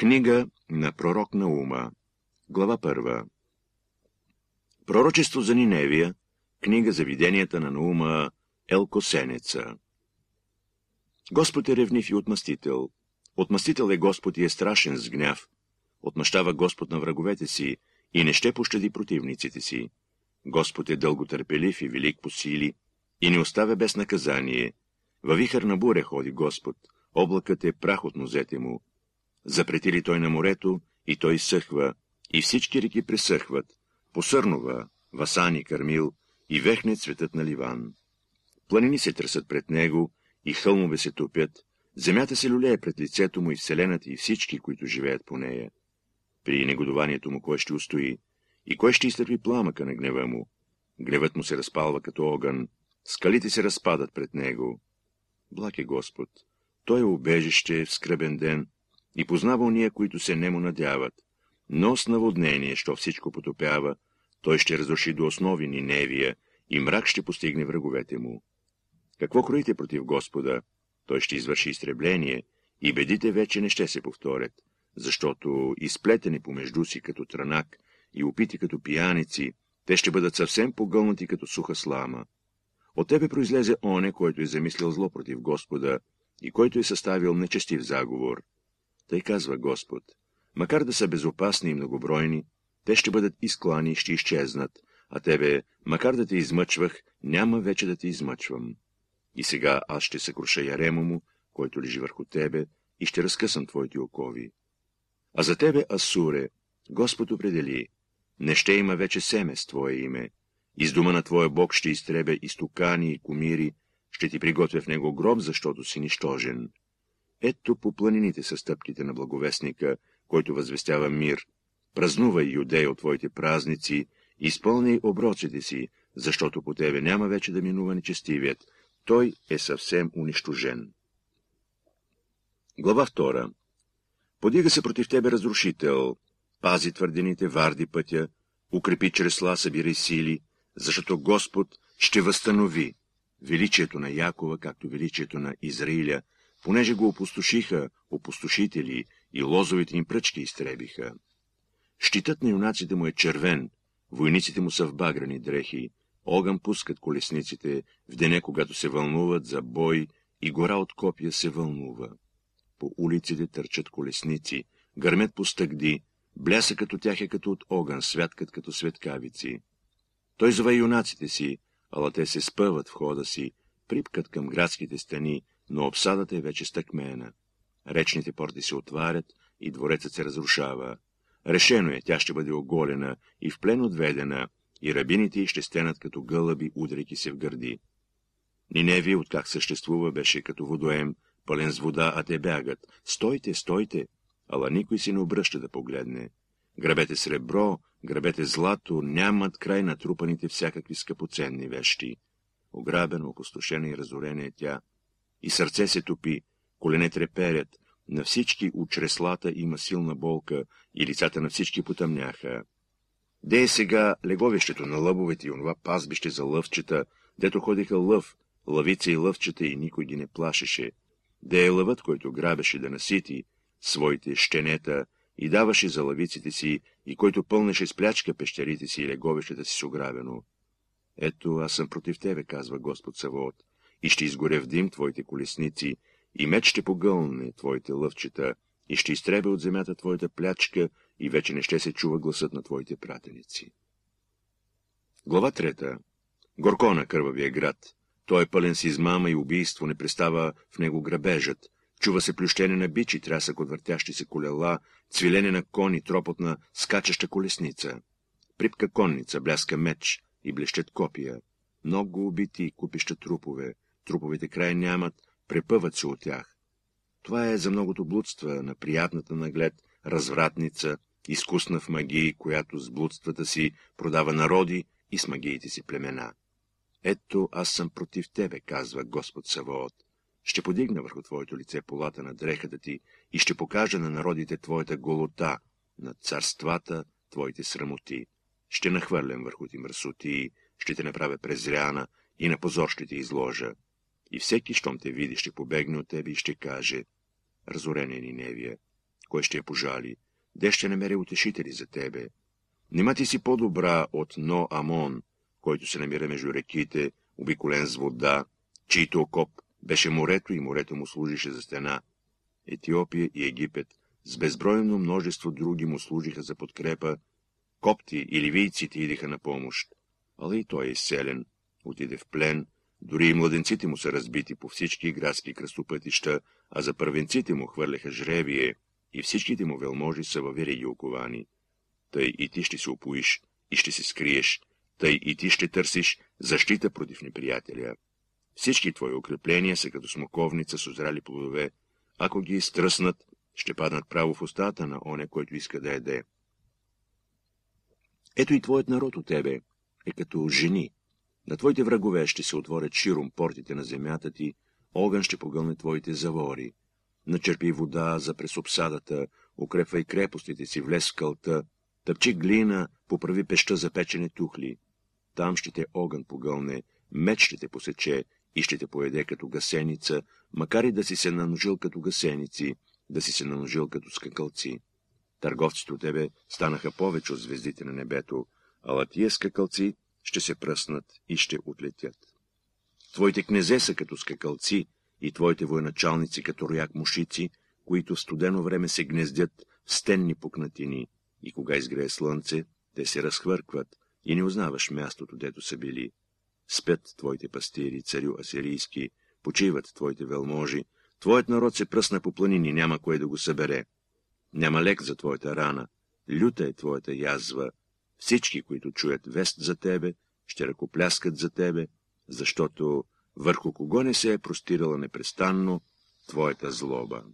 Книга на пророк Наума Глава първа Пророчество за Ниневия Книга за виденията на Наума Елкосенеца Господ е ревнив и отмъстител. Отмъстител е Господ и е страшен с гняв. Отмъщава Господ на враговете си и не ще пощади противниците си. Господ е дълготърпелив и велик по сили и не оставя без наказание. Във вихър на буря ходи Господ, облакът е прах от нозете му, Запретили той на морето и той съхва, и всички реки пресъхват, Посърнова, Васани, Кармил и вехне цветът на Ливан. Планини се тръсат пред него и хълмове се тупят, земята се люлее пред лицето му и вселената и всички, които живеят по нея. При негодованието му кой ще устои и кой ще изтърпи пламъка на гнева му. Гневът му се разпалва като огън, скалите се разпадат пред него. Благ е Господ, той е убежище в скръбен ден, и познава уния, които се му надяват. Но с наводнение, що всичко потопява, той ще разруши до основи Ниневия и мрак ще постигне враговете му. Какво кроите против Господа? Той ще извърши изтребление и бедите вече не ще се повторят, защото изплетени помежду си като транак и опити като пияници, те ще бъдат съвсем погълнати като суха слама. От тебе произлезе оне, който е замислил зло против Господа и който е съставил нечестив заговор. Тъй казва Господ, макар да са безопасни и многобройни, те ще бъдат изклани и ще изчезнат, а тебе, макар да те измъчвах, няма вече да те измъчвам. И сега аз ще съкруша ярема му, който лежи върху тебе, и ще разкъсам твоите окови. А за тебе, Асуре, Господ определи, не ще има вече семе с твое име, из дума на твоя Бог ще изтребя изтокани и кумири, ще ти приготвя в него гроб, защото си нищожен. Ето по планините са стъпките на благовестника, който възвестява мир. Празнувай, юдей, от твоите празници, изпълни оброците си, защото по тебе няма вече да минува нечестивият. Той е съвсем унищожен. Глава 2. Подига се против тебе разрушител, пази твърдените, варди пътя, укрепи чресла, събирай сили, защото Господ ще възстанови величието на Якова, както величието на Израиля, понеже го опустошиха опустошители и лозовите им пръчки изтребиха. Щитът на юнаците му е червен, войниците му са в баграни дрехи, огън пускат колесниците, в дене, когато се вълнуват за бой и гора от копия се вълнува. По улиците търчат колесници, гърмят по стъгди, бляса като тях е като от огън, святкат като светкавици. Той зва юнаците си, ала те се спъват в хода си, припкат към градските стени, но обсадата е вече стъкмена. Речните порти се отварят и дворецът се разрушава. Решено е, тя ще бъде оголена и в плен отведена, и рабините ще стенат като гълъби, удряйки се в гърди. Ниневи, откак съществува, беше като водоем, пълен с вода, а те бягат. Стойте, стойте! Ала никой си не обръща да погледне. Грабете сребро, грабете злато, нямат край на трупаните всякакви скъпоценни вещи. Ограбено, опустошена и разорена е тя, и сърце се топи, колене треперят, на всички от чреслата има силна болка и лицата на всички потъмняха. Де е сега леговището на лъбовете и онова пазбище за лъвчета, дето ходиха лъв, лъвица и лъвчета и никой ги не плашеше. Де е лъвът, който грабеше да насити своите щенета и даваше за лъвиците си и който пълнеше с плячка пещерите си и леговищата си с ограбено. Ето, аз съм против тебе, казва Господ Савоот и ще изгоря в дим твоите колесници, и меч ще погълне твоите лъвчета, и ще изтребе от земята твоята плячка, и вече не ще се чува гласът на твоите пратеници. Глава трета. на кървавия град. Той е пълен с измама и убийство, не пристава в него грабежът. Чува се плющене на бичи, трясък от въртящи се колела, цвилене на кони, тропот на скачаща колесница. Припка конница, бляска меч и блещет копия. Много убити и купища трупове. Труповете край нямат, препъват се от тях. Това е за многото блудства на приятната наглед, развратница, изкусна в магии, която с блудствата си продава народи и с магиите си племена. Ето аз съм против тебе, казва Господ Савоот. Ще подигна върху твоето лице полата на дрехата ти и ще покажа на народите твоята голота, на царствата твоите срамоти. Ще нахвърлям върху ти мръсоти, ще те направя презряна и на позор ще ти изложа. И всеки, щом те види, ще побегне от тебе и ще каже, разорене Ниневия, кой ще я пожали, де ще намери утешители за тебе. Нема ти си по-добра от Но Амон, който се намира между реките, обиколен с вода, чийто окоп беше морето и морето му служише за стена. Етиопия и Египет с безбройно множество други му служиха за подкрепа, копти и ливийците идиха на помощ. Але и той е изселен, отиде в плен, дори и младенците му са разбити по всички градски кръстопътища, а за първенците му хвърляха жребие и всичките му велможи са във вериги оковани. Тъй и ти ще се опуиш и ще се скриеш, тъй и ти ще търсиш защита против неприятеля. Всички твои укрепления са като смоковница с озрали плодове. Ако ги изтръснат, ще паднат право в устата на оня, който иска да яде. Ето и твоят народ от тебе е като жени, на твоите врагове ще се отворят широм портите на земята ти, огън ще погълне твоите завори. Начерпи вода за през обсадата, укрепвай крепостите си, влез в кълта, тъпчи глина, поправи пеща за печене тухли. Там ще те огън погълне, меч ще те посече и ще те поеде като гасеница, макар и да си се наножил като гасеници, да си се наножил като скакалци. Търговците от тебе станаха повече от звездите на небето, а латия скакалци ще се пръснат и ще отлетят. Твоите князе са като скакалци и твоите военачалници като рояк-мушици, които в студено време се гнездят в стенни пукнатини и кога изгрее слънце, те се разхвъркват и не узнаваш мястото, дето са били. Спят твоите пастири, царю асирийски, почиват твоите велможи, твоят народ се пръсна по планини, няма кой да го събере. Няма лек за твоята рана, люта е твоята язва, всички, които чуят вест за тебе, ще ръкопляскат за тебе, защото върху кого не се е простирала непрестанно твоята злоба.